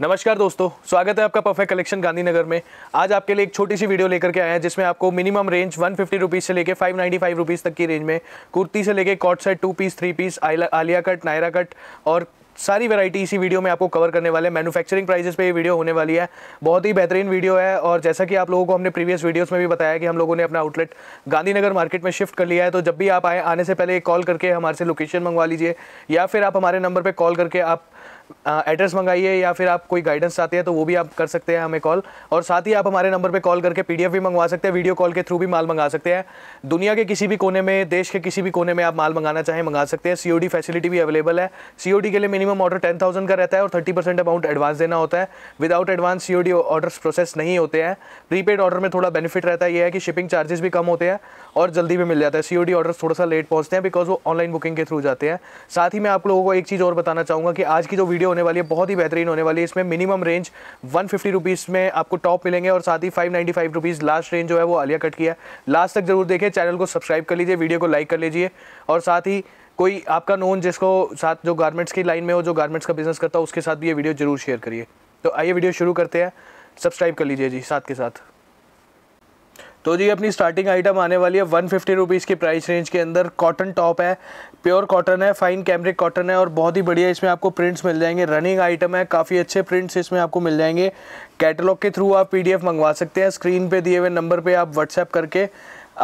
नमस्कार दोस्तों स्वागत है आपका परफेक्ट कलेक्शन गांधीनगर में आज आपके लिए एक छोटी सी वीडियो लेकर के आए हैं जिसमें आपको minimum range one fifty rupees से लेके फाइव नाइन्टी फाइव रुपीज़ तक की रेंज में कुर्ती से लेके कॉट set two piece three piece Alia cut Naira cut और सारी वैरायटी इसी वीडियो में आपको कवर करने वाले हैं मैन्युफैक्चरिंग प्राइजेस पे ये वीडियो होने वाली है बहुत ही बेहतरीन वीडियो है और जैसा कि आप लोगों को हमने प्रीवियस वीडियोस में भी बताया कि हम लोगों ने अपना आउटलेट गांधीनगर मार्केट में शिफ्ट कर लिया है तो जब भी आप आए आने से पहले कॉल करके हमारे से लोकेशन मंगवा लीजिए या फिर आप हमारे नंबर पर कॉल करके आप एड्रेस मंगाइए या फिर आप कोई गाइडेंस चाहते हैं तो वो भी आप कर सकते हैं हमें कॉल और साथ ही आप हमारे नंबर पर कॉल करके पी भी मंगवा सकते हैं वीडियो कॉल के थ्रू भी माल मंगा सकते हैं दुनिया के किसी भी कोने में देश के किसी भी कोने में आप माल मंगाना चाहें मंगा सकते हैं सी फैसिलिटी भी अवेलेबल है सी के लिए मिनिमम ऑर्डर टेन थाउजेंड का रहता है और थर्टी परसेंट अमाउंट एडवांस देना होता है without advance COD orders process नहीं होते हैं प्रीपेड ऑर्डर में थोड़ा बेनिफिट रहता है यह है कि शिपिंग चार्जेस भी कम होते हैं और जल्दी भी मिल जाता है सी ऑर्डर्स थोड़ा सा लेट पहुंचते हैं बिकॉज वो ऑनलाइन बुकिंग के थ्रू जाते हैं साथ ही मैं आप लोगों को एक चीज़ और बताना चाहूँगा कि आज की जो वीडियो होने वाली है बहुत ही बेहतरीन होने वाली है इसमें मिनिमम रेंज वन फिफ्टी में आपको टॉप मिलेंगे और साथ ही फाइव नाइन्टी लास्ट रेंज जो है वो आलिया कट की है लास्ट तक जरूर देखें चैनल को सब्सक्राइब कर लीजिए वीडियो को लाइक कर लीजिए और साथ ही कोई आपका नोन जिसको साथ जो गारमेंट्स की लाइन में हो जो गारमेंट्स का बिजनेस करता हो उसके साथ भी ये वीडियो जरूर शेयर करिए तो आइए वीडियो शुरू करते हैं सब्सक्राइब कर लीजिए जी साथ के साथ तो जी अपनी स्टार्टिंग आइटम आने वाली है वन फिफ्टी रुपीज़ की प्राइस रेंज के अंदर कॉटन टॉप है प्योर कॉटन है फाइन कैमरिक कॉटन है और बहुत ही बढ़िया इसमें आपको प्रिंट्स मिल जाएंगे रनिंग आइटम है काफ़ी अच्छे प्रिंट्स इसमें आपको मिल जाएंगे कैटलॉग के थ्रू आप पी मंगवा सकते हैं स्क्रीन पर दिए हुए नंबर पर आप व्हाट्सएप करके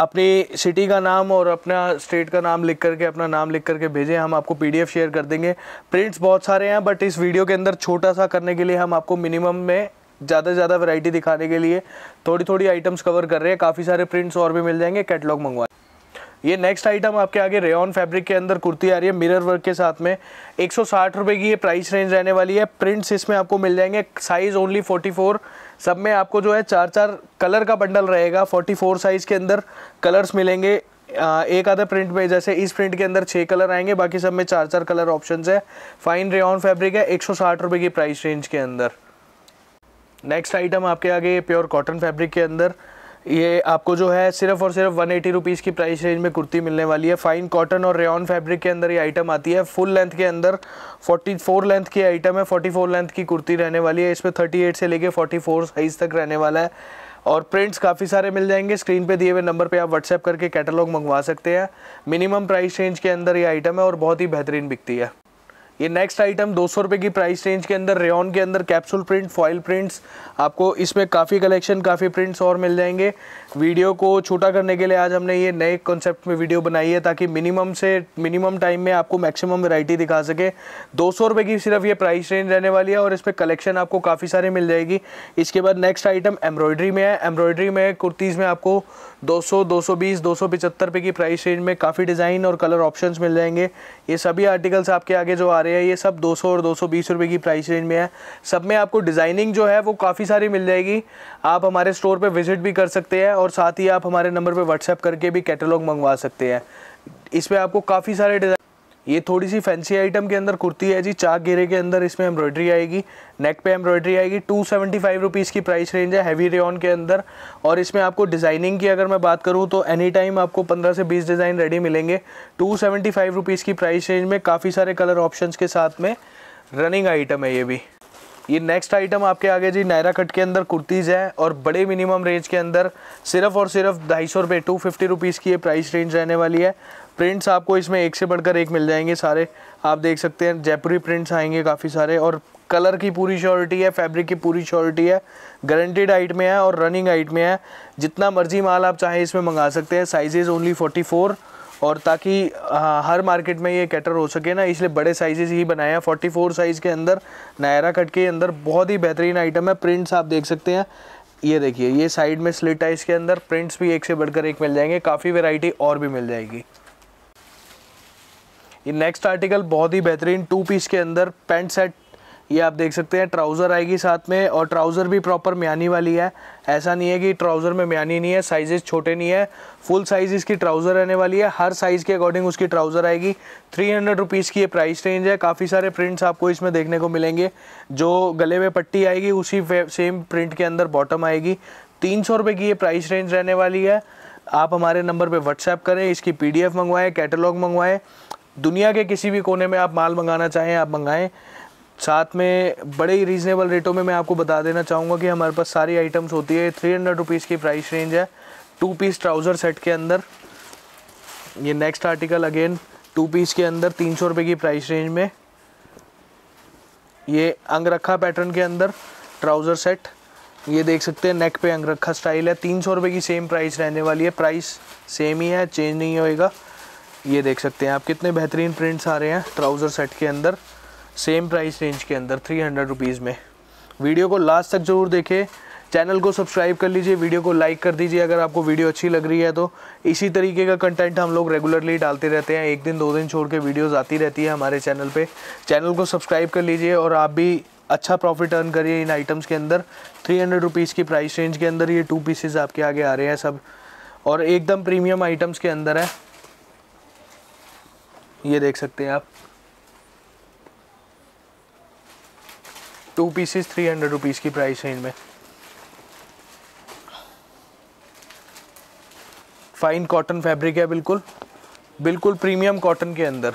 अपनी सिटी का नाम और अपना स्टेट का नाम लिख करके अपना नाम लिख करके भेजें हम आपको पीडीएफ शेयर कर देंगे प्रिंट्स बहुत सारे हैं बट इस वीडियो के अंदर छोटा सा करने के लिए हम आपको मिनिमम में ज़्यादा से ज़्यादा वैरायटी दिखाने के लिए थोड़ी थोड़ी आइटम्स कवर कर रहे हैं काफ़ी सारे प्रिंट्स और भी मिल जाएंगे कैटलॉग मंगवाए ये नेक्स्ट आइटम आपके आगे रेयन फैब्रिक के अंदर कुर्ती आ रही है मिरर वर्क के साथ में एक सौ की ये प्राइस रेंज रहने वाली है प्रिंट्स इसमें आपको मिल जाएंगे साइज़ ओनली 44 सब में आपको जो है चार चार कलर का बंडल रहेगा 44 साइज़ के अंदर कलर्स मिलेंगे एक आधा प्रिंट में जैसे इस प्रिंट के अंदर छः कलर आएंगे बाकी सब में चार चार कलर ऑप्शन है फाइन रेन फैब्रिक है एक सौ की प्राइस रेंज के अंदर नेक्स्ट आइटम आपके आगे प्योर कॉटन फैब्रिक के अंदर ये आपको जो है सिर्फ और सिर्फ वन एटी रुपीज़ की प्राइस रेंज में कुर्ती मिलने वाली है फाइन कॉटन और रेन फैब्रिक के अंदर ये आइटम आती है फुल लेंथ के अंदर 44 लेंथ की आइटम है 44 लेंथ की कुर्ती रहने वाली है इसमें 38 से लेके 44 साइज़ तक रहने वाला है और प्रिंट्स काफ़ी सारे मिल जाएंगे स्क्रीन पे दिए हुए नंबर पे आप व्हाट्सएप करके कैटलॉग मंगवा सकते हैं मिनिमम प्राइस रेंज के अंदर ये आइटम है और बहुत ही बेहतरीन बिकती है ये नेक्स्ट आइटम दो सौ की प्राइस रेंज के अंदर रेन के अंदर कैप्सूल प्रिंट फॉइल प्रिंट्स आपको इसमें काफ़ी कलेक्शन काफ़ी प्रिंट्स और मिल जाएंगे वीडियो को छोटा करने के लिए आज हमने ये नए कॉन्सेप्ट में वीडियो बनाई है ताकि मिनिमम से मिनिमम टाइम में आपको मैक्सिमम वैरायटी दिखा सके दो सौ की सिर्फ ये प्राइस रेंज रहने वाली है और इस पर कलेक्शन आपको काफ़ी सारे मिल जाएगी इसके बाद नेक्स्ट आइटम एम्ब्रॉयडरी में है एम्ब्रॉयडरी में कुर्तीज़ में आपको दो सौ दो सौ की प्राइस रेंज में काफ़ी डिज़ाइन और कलर ऑप्शन मिल जाएंगे ये सभी आर्टिकल्स आपके आगे जो आ रहे रहे हैं ये सब 200 और 220 रुपए की प्राइस रेंज में है सब में आपको डिज़ाइनिंग जो है वो काफ़ी सारी मिल जाएगी आप हमारे स्टोर पे विजिट भी कर सकते हैं और साथ ही आप हमारे नंबर पर व्हाट्सएप करके भी कैटलॉग मंगवा सकते हैं इस पर आपको काफ़ी सारे डिज़ाइन ये थोड़ी सी फैंसी आइटम के अंदर कुर्ती है जी चाक घेरे के अंदर इसमें एम्ब्रॉयडरी आएगी नेक पे एम्ब्रॉयडरी आएगी टू सेवेंटी फाइव रुपीज़ की प्राइस रेंज है हैवी रेन के अंदर और इसमें आपको डिज़ाइनिंग की अगर मैं बात करूँ तो एनी टाइम आपको पंद्रह से बीस डिज़ाइन रेडी मिलेंगे टू सेवेंटी फाइव रुपीज़ की प्राइस रेंज में काफ़ी सारे कलर ऑप्शन के साथ में रनिंग आइटम है ये भी ये नेक्स्ट आइटम आपके आगे जी नायरा कट के अंदर कुर्तीज़ है और बड़े मिनिमम रेंज के अंदर सिर्फ और सिर्फ ढाई सौ रुपये टू फिफ्टी रुपीज़ की ये प्राइस रेंज रहने वाली है प्रिंट्स आपको इसमें एक से बढ़कर एक मिल जाएंगे सारे आप देख सकते हैं जयपुरी प्रिंट्स आएंगे काफ़ी सारे और कलर की पूरी श्योरिटी है फैब्रिक की पूरी श्योरिटी है गारंटेड हाइट में है और रनिंग हाइट में है जितना मर्जी माल आप चाहें इसमें मंगा सकते हैं साइजेज़ ओनली फोर्टी फोर और ताकि हर मार्केट में ये कैटर हो सके ना इसलिए बड़े साइजेस ही बनाए हैं 44 साइज़ के अंदर नायरा कट के अंदर बहुत ही बेहतरीन आइटम है प्रिंट्स आप देख सकते हैं ये देखिए ये साइड में स्लिट है इसके अंदर प्रिंट्स भी एक से बढ़कर एक मिल जाएंगे काफ़ी वेराइटी और भी मिल जाएगी ये नेक्स्ट आर्टिकल बहुत ही बेहतरीन टू पीस के अंदर पेंट सेट ये आप देख सकते हैं ट्राउज़र आएगी साथ में और ट्राउज़र भी प्रॉपर म्यानी वाली है ऐसा नहीं है कि ट्राउज़र में म्यानी नहीं है साइजेस छोटे नहीं है फुल साइज़ इसकी ट्राउज़र रहने वाली है हर साइज़ के अकॉर्डिंग उसकी ट्राउज़र आएगी थ्री हंड्रेड रुपीज़ की ये प्राइस रेंज है काफ़ी सारे प्रिंट्स आपको इसमें देखने को मिलेंगे जो गले में पट्टी आएगी उसी सेम प्रिंट के अंदर बॉटम आएगी तीन सौ रुपये की ये प्राइस रेंज रहने वाली है आप हमारे नंबर पर व्हाट्सएप करें इसकी पी एफ मंगवाएं कैटलॉग मंगवाएं दुनिया के किसी भी कोने में आप माल मंगाना चाहें आप मंगाएं साथ में बड़े ही रीज़नेबल रेटों में मैं आपको बता देना चाहूँगा कि हमारे पास सारी आइटम्स होती है थ्री हंड्रेड रुपीज़ की प्राइस रेंज है टू पीस ट्राउज़र सेट के अंदर ये next article again two piece के अंदर तीन सौ रुपये की प्राइस रेंज में ये अंगरखा पैटर्न के अंदर ट्राउज़र सेट ये देख सकते हैं नेक पे अंगरखा स्टाइल है तीन सौ रुपये की सेम प्राइस रहने वाली है प्राइस सेम ही है चेंज नहीं होएगा ये देख सकते हैं आप कितने बेहतरीन प्रिंट्स आ रहे हैं ट्राउज़र सेट के अंदर सेम प्राइस रेंज के अंदर थ्री हंड्रेड रुपीज़ में वीडियो को लास्ट तक ज़रूर देखें चैनल को सब्सक्राइब कर लीजिए वीडियो को लाइक कर दीजिए अगर आपको वीडियो अच्छी लग रही है तो इसी तरीके का कंटेंट हम लोग रेगुलरली डालते रहते हैं एक दिन दो दिन छोड़ के वीडियोज़ आती रहती है हमारे चैनल पर चैनल को सब्सक्राइब कर लीजिए और आप भी अच्छा प्रॉफिट अर्न करिए इन आइटम्स के अंदर थ्री हंड्रेड रुपीज़ की प्राइस रेंज के अंदर ये टू पीसेज आपके आगे आ रहे हैं सब और एकदम प्रीमियम आइटम्स के अंदर है ये देख सकते हैं आप two pieces three hundred rupees की प्राइस है इनमें फाइन कॉटन फैब्रिक है बिल्कुल बिल्कुल प्रीमियम कॉटन के अंदर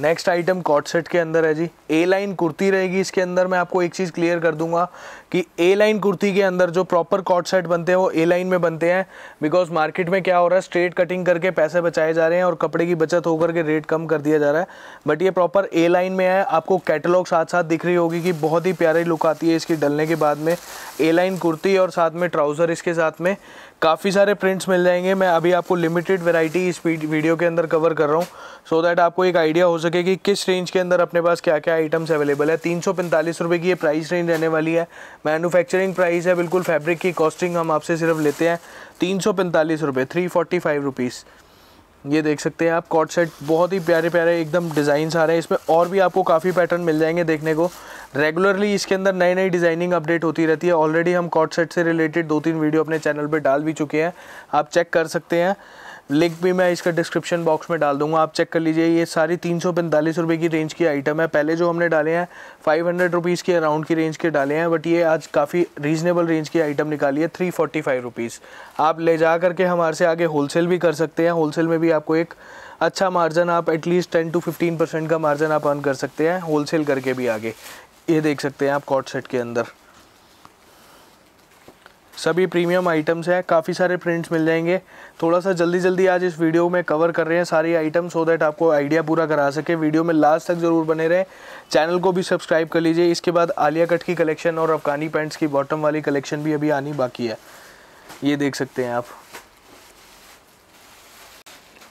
नेक्स्ट आइटम कॉट सेट के अंदर है जी ए लाइन कुर्ती रहेगी इसके अंदर मैं आपको एक चीज़ क्लियर कर दूंगा कि ए लाइन कुर्ती के अंदर जो प्रॉपर कॉट सेट बनते हैं वो ए लाइन में बनते हैं बिकॉज मार्केट में क्या हो रहा है स्ट्रेट कटिंग करके पैसे बचाए जा रहे हैं और कपड़े की बचत होकर के रेट कम कर दिया जा रहा है बट ये प्रॉपर ए लाइन में है आपको कैटलॉग साथ साथ दिख रही होगी कि बहुत ही प्यारी लुक आती है इसकी डलने के बाद में ए लाइन कुर्ती और साथ में ट्राउज़र इसके साथ में काफ़ी सारे प्रिंट्स मिल जाएंगे मैं अभी आपको लिमिटेड वेराइटी इस वीडियो के अंदर कवर कर रहा हूँ सो so दैट आपको एक आइडिया हो सके कि किस रेंज के अंदर अपने पास क्या क्या आइटम्स अवेलेबल है तीन सौ पैंतालीस रुपये की ये प्राइस रेंज रहने वाली है मैनुफैक्चरिंग प्राइस है बिल्कुल फैब्रिक की कॉस्टिंग हम आपसे सिर्फ लेते हैं तीन सौ पैंतालीस रुपये थ्री फोर्टी फाइव रुपीज़ ये देख सकते हैं आप कॉट सेट बहुत ही प्यारे प्यारे एकदम डिज़ाइंस आ रहे हैं इसमें और भी आपको काफ़ी पैटर्न मिल जाएंगे देखने को रेगुलरली इसके अंदर नई नई डिज़ाइनिंग अपडेट होती रहती है ऑलरेडी हम कॉट सेट से रिलेटेड दो तीन वीडियो अपने चैनल पर डाल भी चुके हैं आप चेक कर सकते हैं लिंक भी मैं इसका डिस्क्रिप्शन बॉक्स में डाल दूंगा आप चेक कर लीजिए ये सारी तीन सौ पैंतालीस रुपये की रेंज की आइटम है पहले जो हमने डाले हैं फाइव हंड्रेड रुपीज़ के अराउंड की रेंज के डाले हैं बट ये आज काफ़ी रीजनेबल रेंज की आइटम निकाली है थ्री फोर्टी फाइव रुपीज़ आप ले जा करके हमारे से आगे होलसेल भी कर सकते हैं होलसेल में भी आपको एक अच्छा मार्जिन आप at least ten to fifteen percent का मार्जिन आप अर्न कर सकते हैं होलसेल करके भी आगे ये देख सकते हैं आप कॉट सेट के अंदर सभी प्रीमियम आइटम्स हैं काफ़ी सारे प्रिंट्स मिल जाएंगे थोड़ा सा जल्दी जल्दी आज इस वीडियो में कवर कर रहे हैं सारी आइटम सो दैट आपको आइडिया पूरा करा सके वीडियो में लास्ट तक ज़रूर बने रहें चैनल को भी सब्सक्राइब कर लीजिए इसके बाद आलिया कट की कलेक्शन और अफगानी पैंट्स की बॉटम वाली कलेक्शन भी अभी आनी बाकी है ये देख सकते हैं आप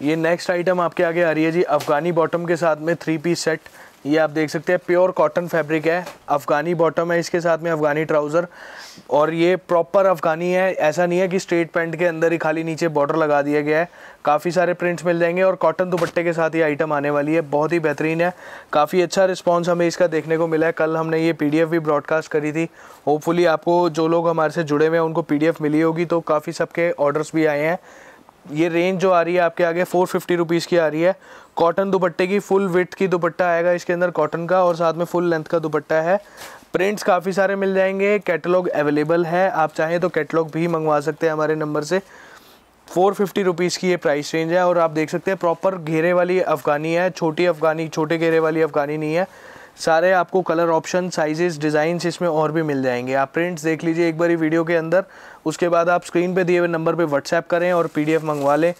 ये नेक्स्ट आइटम आपके आगे आ रही है जी अफगानी बॉटम के साथ में थ्री पीस सेट ये आप देख सकते हैं प्योर कॉटन फैब्रिक है अफ़गानी बॉटम है इसके साथ में अफ़गानी ट्राउज़र और ये प्रॉपर अफ़गानी है ऐसा नहीं है कि स्ट्रेट पैंट के अंदर ही खाली नीचे बॉर्डर लगा दिया गया है काफ़ी सारे प्रिंट्स मिल जाएंगे और कॉटन दुपट्टे के साथ ये आइटम आने वाली है बहुत ही बेहतरीन है काफ़ी अच्छा रिस्पॉन्स हमें इसका देखने को मिला है कल हमने ये पी भी ब्रॉडकास्ट करी थी होपफुली आपको जो लोग हमारे से जुड़े हुए हैं उनको पी मिली होगी तो काफ़ी सबके ऑर्डर्स भी आए हैं ये रेंज जो आ रही है आपके आगे फोर फिफ्टी रुपीज़ की आ रही है कॉटन दुपट्टे की फुल विथ की दुपट्टा आएगा इसके अंदर कॉटन का और साथ में फुल लेंथ का दुपट्टा है प्रिंट्स काफ़ी सारे मिल जाएंगे कैटलॉग अवेलेबल है आप चाहें तो कैटलॉग भी मंगवा सकते हैं हमारे नंबर से फोर फिफ्टी रुपीज़ की ये प्राइस रेंज है और आप देख सकते हैं प्रॉपर घेरे वाली अफ़गानी है छोटी अफ़गानी छोटे घेरे वाली अफ़गानी नहीं है सारे आपको कलर ऑप्शन साइजेस डिज़ाइंस इसमें और भी मिल जाएंगे आप प्रिंट्स देख लीजिए एक बार वीडियो के अंदर उसके बाद आप स्क्रीन पे दिए हुए नंबर पे व्हाट्सएप करें और पीडीएफ मंगवा लें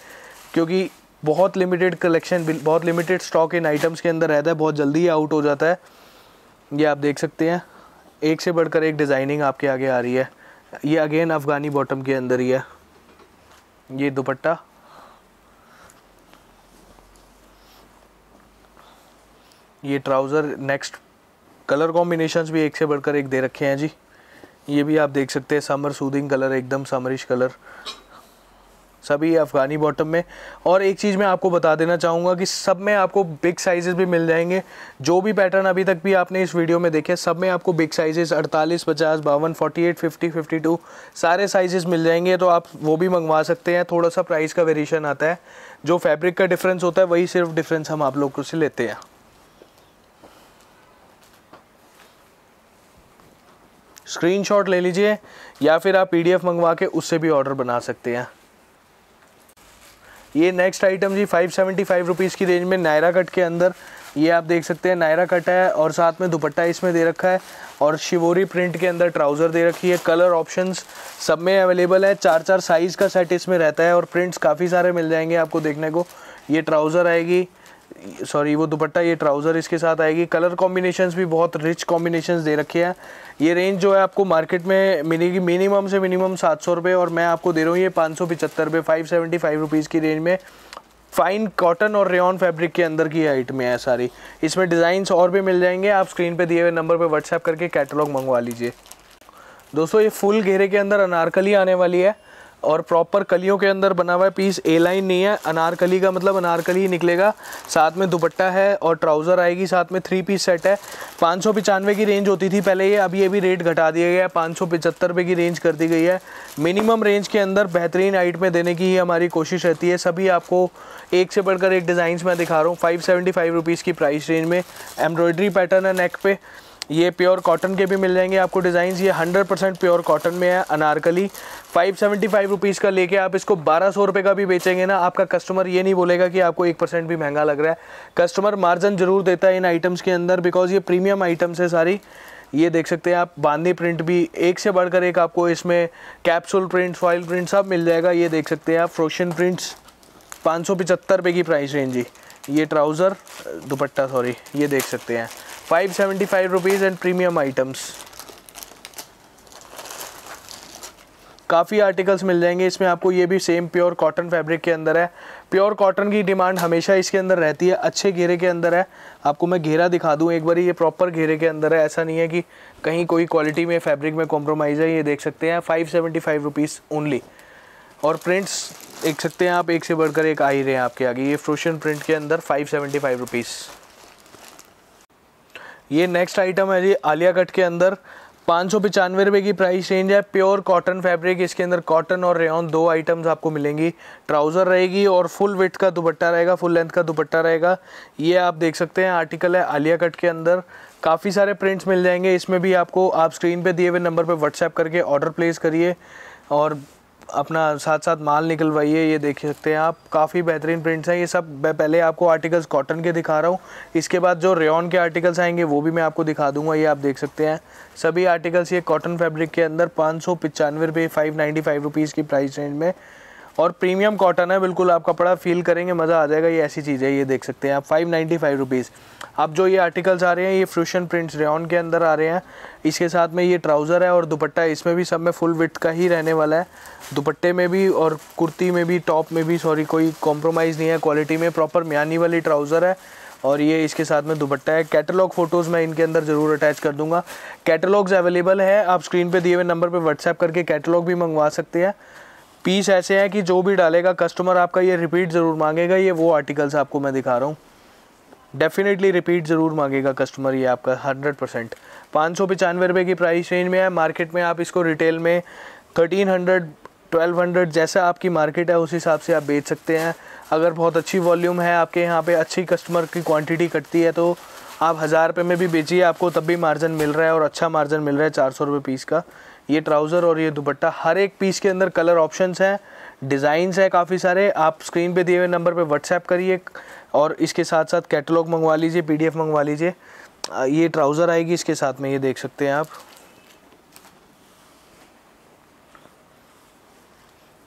क्योंकि बहुत लिमिटेड कलेक्शन बहुत लिमिटेड स्टॉक इन आइटम्स के अंदर रहता है बहुत जल्दी ही आउट हो जाता है ये आप देख सकते हैं एक से बढ़कर एक डिज़ाइनिंग आपके आगे आ रही है ये अगेन अफ़गानी बॉटम के अंदर ही है ये दुपट्टा ये ट्राउज़र नेक्स्ट कलर कॉम्बिनेशंस भी एक से बढ़कर एक दे रखे हैं जी ये भी आप देख सकते हैं समर सूदिंग कलर एकदम समरिश कलर सभी अफ़गानी बॉटम में और एक चीज़ मैं आपको बता देना चाहूँगा कि सब में आपको बिग साइजेस भी मिल जाएंगे जो भी पैटर्न अभी तक भी आपने इस वीडियो में देखे सब में आपको बिग साइजेस 48, 50, बावन 48, 50, 52 सारे साइजेस मिल जाएंगे तो आप वो भी मंगवा सकते हैं थोड़ा सा प्राइस का वेरिएशन आता है जो फैब्रिक का डिफरेंस होता है वही सिर्फ डिफरेंस हम आप लोग से लेते हैं स्क्रीनशॉट ले लीजिए या फिर आप पीडीएफ मंगवा के उससे भी ऑर्डर बना सकते हैं ये नेक्स्ट आइटम जी फाइव सेवेंटी फाइव रुपीज़ की रेंज में नायरा कट के अंदर ये आप देख सकते हैं नायरा कट है और साथ में दुपट्टा इसमें दे रखा है और शिवोरी प्रिंट के अंदर ट्राउज़र दे रखी है कलर ऑप्शंस सब में अवेलेबल है चार चार साइज़ का सेट इसमें रहता है और प्रिंट्स काफ़ी सारे मिल जाएंगे आपको देखने को ये ट्राउज़र आएगी सॉरी वो दुपट्टा ये ट्राउज़र इसके साथ आएगी कलर कॉम्बिनेशंस भी बहुत रिच कॉम्बिनेशंस दे रखे हैं ये रेंज जो है आपको मार्केट में मिलेगी मिनिमम से मिनिमम सात सौ रुपये और मैं आपको दे रहा हूँ ये पाँच सौ पचहत्तर रुपये फाइव सेवेंटी फाइव रुपीज़ की रेंज में फाइन कॉटन और रेन फैब्रिक के अंदर की हाइट में है सारी इसमें डिज़ाइंस और भी मिल जाएंगे आप स्क्रीन पर दिए हुए नंबर पर व्हाट्सएप करके कैटलॉग मंगवा लीजिए दोस्तों ये फुल घेरे के अंदर अनारकली आने वाली है और प्रॉपर कलियों के अंदर बना हुआ है पीस ए लाइन नहीं है अनारकली का मतलब अनारकली ही निकलेगा साथ में दुपट्टा है और ट्राउज़र आएगी साथ में थ्री पीस सेट है पाँच सौ पचानवे की रेंज होती थी पहले ये अभी ये भी रेट घटा दिया गया है पाँच सौ पचहत्तर रुपये की रेंज कर दी गई है मिनिमम रेंज के अंदर बेहतरीन हाइट में देने की ही हमारी कोशिश रहती है सभी आपको एक से बढ़कर एक डिज़ाइंस मैं दिखा रहा हूँ फाइव सेवेंटी फाइव रुपीज़ की प्राइस रेंज में एम्ब्रॉयडरी पैटर्न है नेक पे ये प्योर कॉटन के भी मिल जाएंगे आपको डिज़ाइन ये हंड्रेड परसेंट प्योर कॉटन में है Anarkali five seventy five rupees का लेके आप इसको बारह सौ रुपये का भी बेचेंगे ना आपका कस्टमर ये नहीं बोलेगा कि आपको एक परसेंट भी महंगा लग रहा है कस्टमर मार्जिन ज़रूर देता है इन आइटम्स के अंदर बिकॉज ये प्रीमियम आइटम्स है सारी ये देख सकते हैं आप बांदी प्रिंट भी एक से बढ़कर एक आपको इसमें कैप्सूल प्रिंट फॉइल प्रिंट सब मिल जाएगा ये देख सकते हैं आप फ्रोशन प्रिंट्स पाँच सौ रुपये की प्राइस रेंज ये ट्राउज़र दुपट्टा सॉरी ये देख सकते हैं five seventy five rupees and premium items काफ़ी आर्टिकल्स मिल जाएंगे इसमें आपको ये भी सेम प्योर कॉटन फैब्रिक के अंदर है प्योर कॉटन की डिमांड हमेशा इसके अंदर रहती है अच्छे घेरे के अंदर है आपको मैं घेरा दिखा दूँ एक बार ये प्रॉपर घेरे के अंदर है ऐसा नहीं है कि कहीं कोई क्वालिटी में फैब्रिक में कॉम्प्रोमाइज़ है ये देख सकते हैं five seventy five rupees only और प्रिंट्स देख सकते हैं आप एक से बढ़कर एक आ ही रहे हैं आपके आगे ये फ्रोशन प्रिंट के अंदर फाइव सेवेंटी फाइव रुपीज़ ये नेक्स्ट आइटम है जी आलिया कट के अंदर पाँच सौ पचानवे रुपये की प्राइस रेंज है प्योर कॉटन फैब्रिक इसके अंदर कॉटन और रेन दो आइटम्स आपको मिलेंगी ट्राउज़र रहेगी और फुल विथ का दुपट्टा रहेगा फुल लेंथ का दुपट्टा रहेगा ये आप देख सकते हैं आर्टिकल है आलिया कट के अंदर काफ़ी सारे प्रिंट्स मिल जाएंगे इसमें भी आपको आप स्क्रीन पे दिए हुए नंबर पे व्हाट्सएप करके ऑर्डर प्लेस करिए और अपना साथ साथ माल निकलवाइए ये देख सकते हैं आप काफ़ी बेहतरीन प्रिंट्स हैं ये सब मैं पहले आपको आर्टिकल्स कॉटन के दिखा रहा हूँ इसके बाद जो रेन के आर्टिकल्स आएंगे वो भी मैं आपको दिखा दूंगा ये आप देख सकते हैं सभी आर्टिकल्स ये कॉटन फैब्रिक के अंदर पाँच सौ पचानवे रुपये फाइव नाइन्टी फाइव रुपीज़ की प्राइस रेंज में और प्रीमियम कॉटन है बिल्कुल आप कपड़ा फील करेंगे मज़ा आ जाएगा ये ऐसी चीज़ है ये देख सकते हैं आप फाइव नाइन्टी फाइव रुपीज़ अब जो ये आर्टिकल्स आ रहे हैं ये फ्रूशन प्रिंट्स रेन के अंदर आ रहे हैं इसके साथ में ये ट्राउज़र है और दुपट्टा इसमें भी सब में फुल विथ का ही रहने वाला है दुपट्टे में भी और कुर्ती में भी टॉप में भी सॉरी कोई कॉम्प्रोमाइज़ नहीं है क्वालिटी में प्रॉपर म्यानी वाली ट्राउज़र है और ये इसके साथ में दुपट्टा है कैटलॉग फ़ोटोज़ मैं इनके अंदर ज़रूर अटैच कर दूंगा कैटलॉग्स अवेलेबल है आप स्क्रीन पे दिए हुए नंबर पे व्हाट्सएप करके कैटलॉग भी मंगवा सकते हैं पीस ऐसे हैं कि जो भी डालेगा कस्टमर आपका ये रिपीट ज़रूर मांगेगा ये वो आर्टिकल्स आपको मैं दिखा रहा हूँ डेफिनेटली रिपीट ज़रूर मांगेगा कस्टमर ये आपका हंड्रेड परसेंट पाँच सौ पचानवे रुपये की प्राइस रेंज में है मार्केट में आप इसको रिटेल में थर्टीन हंड्रेड ट्वेल्व हंड्रेड जैसा आपकी मार्केट है उस हिसाब से आप बेच सकते हैं अगर बहुत अच्छी वॉल्यूम है आपके यहाँ पे अच्छी कस्टमर की क्वांटिटी कटती है तो आप हज़ार रुपये में भी बेचिए आपको तब भी मार्जिन मिल रहा है और अच्छा मार्जिन मिल रहा है चार सौ रुपये पीस का ये ट्राउज़र और ये दुपट्टा हर एक पीस के अंदर कलर ऑप्शंस हैं डिज़ाइंस हैं काफ़ी सारे आप स्क्रीन पे दिए हुए नंबर पे व्हाट्सएप करिए और इसके साथ साथ कैटलॉग मंगवा लीजिए पीडीएफ मंगवा लीजिए ये ट्राउज़र आएगी इसके साथ में ये देख सकते हैं आप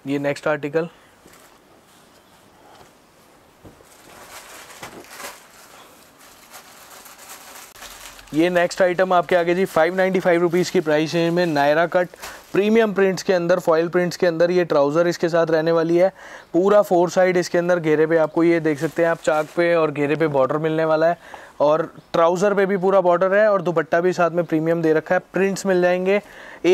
ये नेक्स्ट आर्टिकल ये नेक्स्ट आइटम आपके आगे जी फाइव नाइन्टी फाइव रुपीज़ की प्राइस रेंज में नायरा कट प्रीमियम प्रिंट्स के अंदर फॉयल प्रिंट्स के अंदर ये ट्राउज़र इसके साथ रहने वाली है पूरा फोर साइड इसके अंदर घेरे पे आपको ये देख सकते हैं आप चाक पे और घेरे पे बॉर्डर मिलने वाला है और ट्राउज़र पे भी पूरा बॉर्डर है और दुपट्टा भी साथ में प्रीमियम दे रखा है प्रिंट्स मिल जाएंगे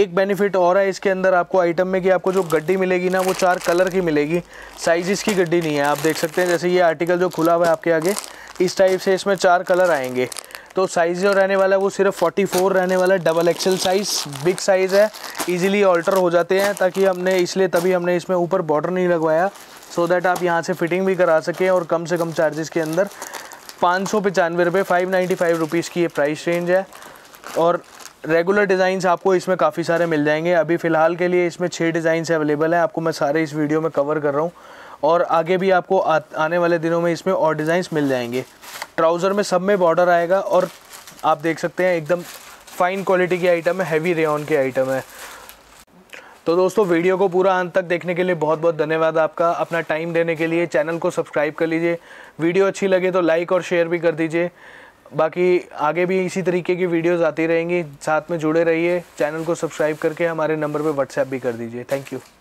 एक बेनिफिट और है इसके अंदर आपको आइटम में कि आपको जो गड्डी मिलेगी ना वो चार कलर की मिलेगी साइज़ की गड्डी नहीं है आप देख सकते हैं जैसे ये आर्टिकल जो खुला हुआ है आपके आगे इस टाइप से इसमें चार कलर आएंगे तो साइज़ जो रहने वाला है वो सिर्फ 44 रहने वाला है double XL size big size है इजीली ऑल्टर हो जाते हैं ताकि हमने इसलिए तभी हमने इसमें ऊपर बॉर्डर नहीं लगवाया सो so दैट आप यहाँ से फिटिंग भी करा सकें और कम से कम चार्जेस के अंदर पाँच सौ पचानवे रुपये फाइव नाइन्टी फाइव रुपीज़ की ये प्राइस रेंज है और रेगुलर डिज़ाइंस आपको इसमें काफ़ी सारे मिल जाएंगे अभी फ़िलहाल के लिए इसमें छः डिज़ाइंस अवेलेबल हैं आपको मैं सारे इस वीडियो में कवर कर रहा हूँ और आगे भी आपको आ, आने वाले दिनों में इसमें और डिज़ाइंस मिल जाएंगे ट्राउज़र में सब में बॉर्डर आएगा और आप देख सकते हैं एकदम फाइन क्वालिटी की आइटम है हैवी रेन की आइटम है तो दोस्तों वीडियो को पूरा अंत तक देखने के लिए बहुत बहुत धन्यवाद आपका अपना टाइम देने के लिए चैनल को सब्सक्राइब कर लीजिए वीडियो अच्छी लगे तो लाइक और शेयर भी कर दीजिए बाकी आगे भी इसी तरीके की वीडियोज़ आती रहेंगी साथ में जुड़े रहिए चैनल को सब्सक्राइब करके हमारे नंबर पर व्हाट्सएप भी कर दीजिए थैंक यू